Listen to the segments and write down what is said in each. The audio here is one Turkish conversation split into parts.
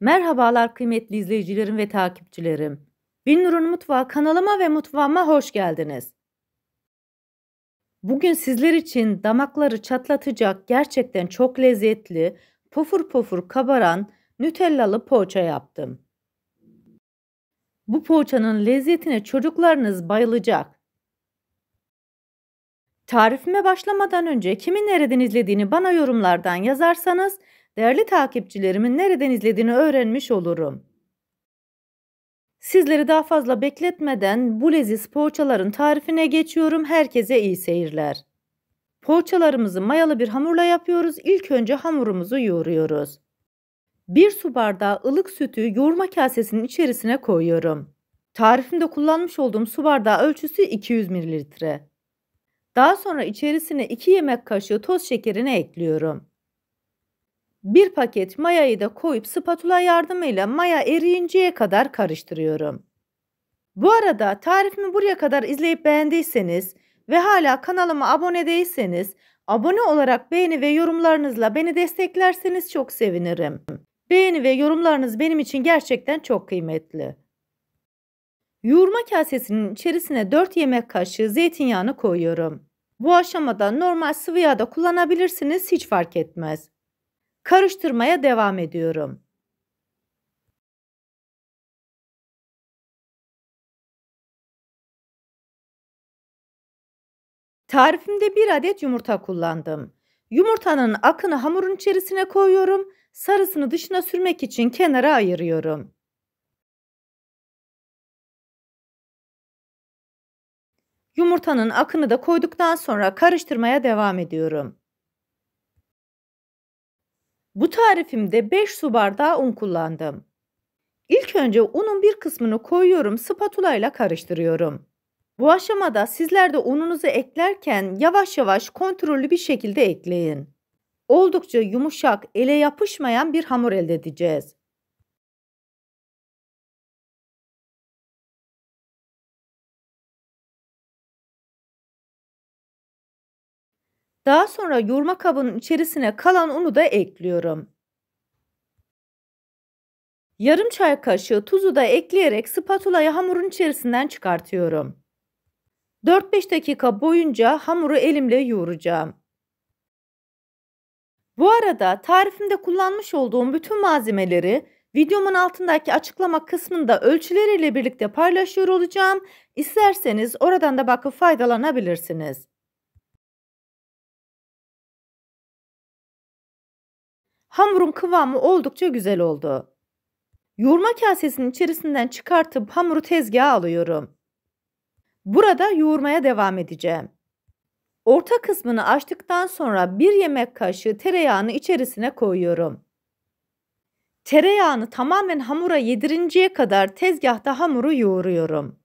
Merhabalar kıymetli izleyicilerim ve takipçilerim. Binnur'un Mutfağı kanalıma ve mutfağıma hoş geldiniz. Bugün sizler için damakları çatlatacak gerçekten çok lezzetli, pofur pofur kabaran nütellalı poğaça yaptım. Bu poğaçanın lezzetine çocuklarınız bayılacak. Tarifime başlamadan önce kimin nereden izlediğini bana yorumlardan yazarsanız değerli takipçilerimin nereden izlediğini öğrenmiş olurum. Sizleri daha fazla bekletmeden bu leziz poğaçaların tarifine geçiyorum. Herkese iyi seyirler. Poğaçalarımızı mayalı bir hamurla yapıyoruz. İlk önce hamurumuzu yoğuruyoruz. 1 su bardağı ılık sütü yoğurma kasesinin içerisine koyuyorum. Tarifimde kullanmış olduğum su bardağı ölçüsü 200 ml. Daha sonra içerisine 2 yemek kaşığı toz şekerini ekliyorum. Bir paket mayayı da koyup spatula yardımıyla maya eriyinceye kadar karıştırıyorum. Bu arada tarifimi buraya kadar izleyip beğendiyseniz ve hala kanalıma abone değilseniz abone olarak beğeni ve yorumlarınızla beni desteklerseniz çok sevinirim. Beğeni ve yorumlarınız benim için gerçekten çok kıymetli. Yoğurma kasesinin içerisine 4 yemek kaşığı zeytinyağını koyuyorum. Bu aşamada normal sıvı yağ da kullanabilirsiniz hiç fark etmez karıştırmaya devam ediyorum. Tarifimde bir adet yumurta kullandım. Yumurtanın akını hamurun içerisine koyuyorum, sarısını dışına sürmek için kenara ayırıyorum. Yumurtanın akını da koyduktan sonra karıştırmaya devam ediyorum. Bu tarifimde 5 su bardağı un kullandım. İlk önce unun bir kısmını koyuyorum spatula ile karıştırıyorum. Bu aşamada sizler de ununuzu eklerken yavaş yavaş kontrollü bir şekilde ekleyin. Oldukça yumuşak, ele yapışmayan bir hamur elde edeceğiz. Daha sonra yoğurma kabının içerisine kalan unu da ekliyorum. Yarım çay kaşığı tuzu da ekleyerek spatulayı hamurun içerisinden çıkartıyorum. 4-5 dakika boyunca hamuru elimle yoğuracağım. Bu arada tarifimde kullanmış olduğum bütün malzemeleri videomun altındaki açıklama kısmında ölçüleriyle birlikte paylaşıyor olacağım. İsterseniz oradan da bakıp faydalanabilirsiniz. Hamurun kıvamı oldukça güzel oldu. Yoğurma kasesinin içerisinden çıkartıp hamuru tezgaha alıyorum. Burada yoğurmaya devam edeceğim. Orta kısmını açtıktan sonra bir yemek kaşığı tereyağını içerisine koyuyorum. Tereyağını tamamen hamura yedirinceye kadar tezgahta hamuru yoğuruyorum.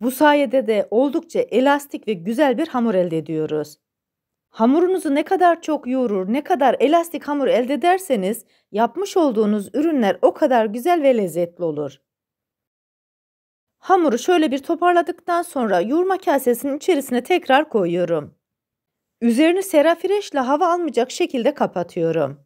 Bu sayede de oldukça elastik ve güzel bir hamur elde ediyoruz. Hamurunuzu ne kadar çok yoğurur, ne kadar elastik hamur elde ederseniz yapmış olduğunuz ürünler o kadar güzel ve lezzetli olur. Hamuru şöyle bir toparladıktan sonra yoğurma kasesinin içerisine tekrar koyuyorum. Üzerini serafireşle hava almayacak şekilde kapatıyorum.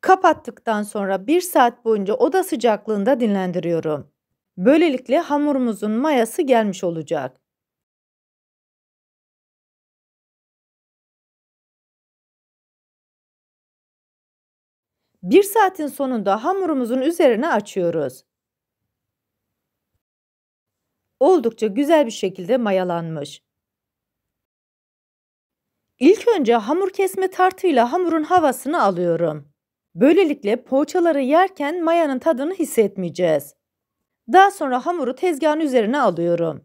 Kapattıktan sonra bir saat boyunca oda sıcaklığında dinlendiriyorum. Böylelikle hamurumuzun mayası gelmiş olacak. 1 saatin sonunda hamurumuzun üzerine açıyoruz. Oldukça güzel bir şekilde mayalanmış. İlk önce hamur kesme tartıyla hamurun havasını alıyorum. Böylelikle poğaçaları yerken mayanın tadını hissetmeyeceğiz. Daha sonra hamuru tezgahın üzerine alıyorum.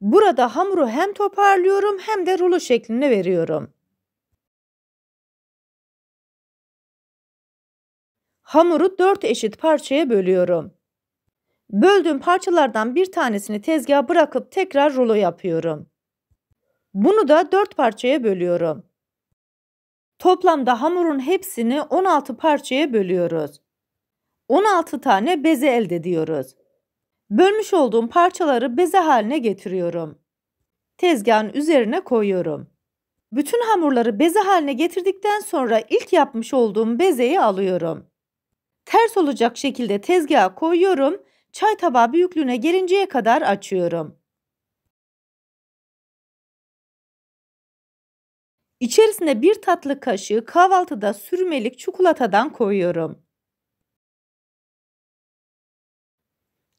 Burada hamuru hem toparlıyorum hem de rulo şeklinde veriyorum. Hamuru dört eşit parçaya bölüyorum. Böldüğüm parçalardan bir tanesini tezgaha bırakıp tekrar rulo yapıyorum. Bunu da dört parçaya bölüyorum. Toplamda hamurun hepsini 16 parçaya bölüyoruz. 16 tane beze elde ediyoruz. Bölmüş olduğum parçaları beze haline getiriyorum. Tezgahın üzerine koyuyorum. Bütün hamurları beze haline getirdikten sonra ilk yapmış olduğum bezeyi alıyorum. Ters olacak şekilde tezgaha koyuyorum. Çay tabağı büyüklüğüne gelinceye kadar açıyorum. İçerisine bir tatlı kaşığı kahvaltıda sürmelik çikolatadan koyuyorum.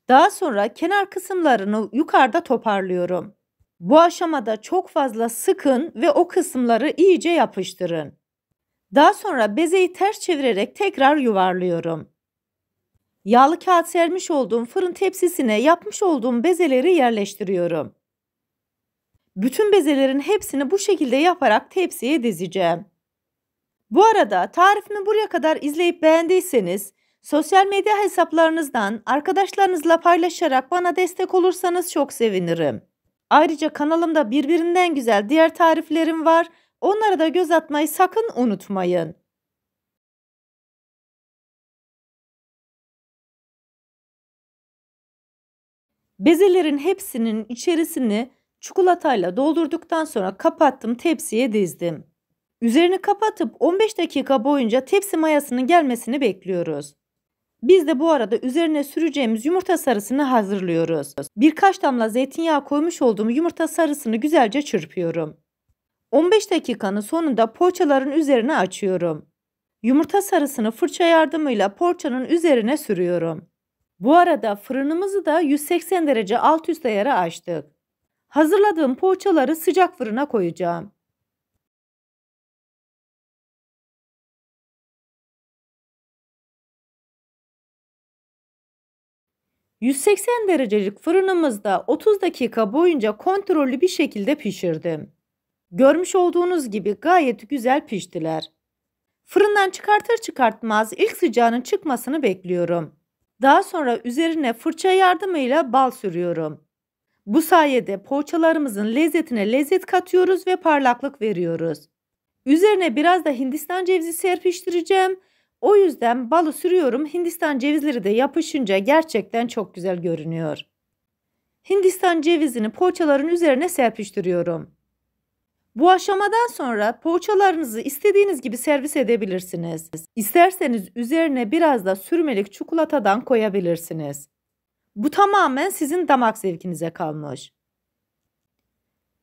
Daha sonra kenar kısımlarını yukarıda toparlıyorum. Bu aşamada çok fazla sıkın ve o kısımları iyice yapıştırın. Daha sonra bezeyi ters çevirerek tekrar yuvarlıyorum. Yağlı kağıt sermiş olduğum fırın tepsisine yapmış olduğum bezeleri yerleştiriyorum. Bütün bezelerin hepsini bu şekilde yaparak tepsiye dizeceğim. Bu arada tarifimi buraya kadar izleyip beğendiyseniz sosyal medya hesaplarınızdan arkadaşlarınızla paylaşarak bana destek olursanız çok sevinirim. Ayrıca kanalımda birbirinden güzel diğer tariflerim var. Onlara da göz atmayı sakın unutmayın. Bezelerin hepsinin içerisini çikolatayla doldurduktan sonra kapattım tepsiye dizdim. Üzerini kapatıp 15 dakika boyunca tepsi mayasının gelmesini bekliyoruz. Biz de bu arada üzerine süreceğimiz yumurta sarısını hazırlıyoruz. Birkaç damla zeytinyağı koymuş olduğum yumurta sarısını güzelce çırpıyorum. 15 dakikanın sonunda poğaçaların üzerine açıyorum. Yumurta sarısını fırça yardımıyla poğaçanın üzerine sürüyorum. Bu arada fırınımızı da 180 derece alt üst ayara açtık. Hazırladığım poğaçaları sıcak fırına koyacağım. ...180 derecelik fırınımızda 30 dakika boyunca kontrollü bir şekilde pişirdim. Görmüş olduğunuz gibi gayet güzel piştiler. Fırından çıkartır çıkartmaz ilk sıcağının çıkmasını bekliyorum. Daha sonra üzerine fırça yardımıyla bal sürüyorum. Bu sayede poğaçalarımızın lezzetine lezzet katıyoruz ve parlaklık veriyoruz. Üzerine biraz da Hindistan cevizi serpiştireceğim. O yüzden balı sürüyorum. Hindistan cevizleri de yapışınca gerçekten çok güzel görünüyor. Hindistan cevizini poğaçaların üzerine serpiştiriyorum. Bu aşamadan sonra poğaçalarınızı istediğiniz gibi servis edebilirsiniz. İsterseniz üzerine biraz da sürmelik çikolatadan koyabilirsiniz. Bu tamamen sizin damak zevkinize kalmış.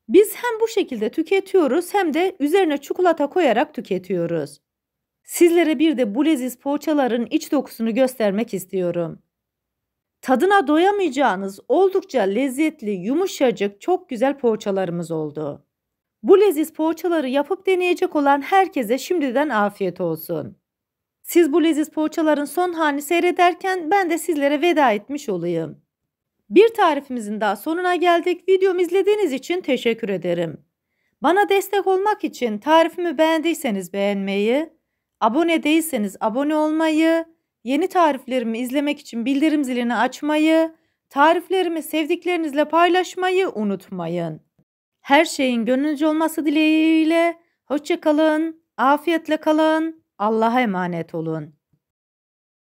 Biz hem bu şekilde tüketiyoruz hem de üzerine çikolata koyarak tüketiyoruz. Sizlere bir de bu leziz poğaçaların iç dokusunu göstermek istiyorum. Tadına doyamayacağınız oldukça lezzetli, yumuşacık, çok güzel poğaçalarımız oldu. Bu leziz poğaçaları yapıp deneyecek olan herkese şimdiden afiyet olsun. Siz bu leziz poğaçaların son halini seyrederken ben de sizlere veda etmiş olayım. Bir tarifimizin daha sonuna geldik. Videomu izlediğiniz için teşekkür ederim. Bana destek olmak için tarifimi beğendiyseniz beğenmeyi, abone değilseniz abone olmayı, yeni tariflerimi izlemek için bildirim zilini açmayı, tariflerimi sevdiklerinizle paylaşmayı unutmayın. Her şeyin gönlünüzce olması dileğiyle. Hoşçakalın, afiyetle kalın, Allah'a emanet olun.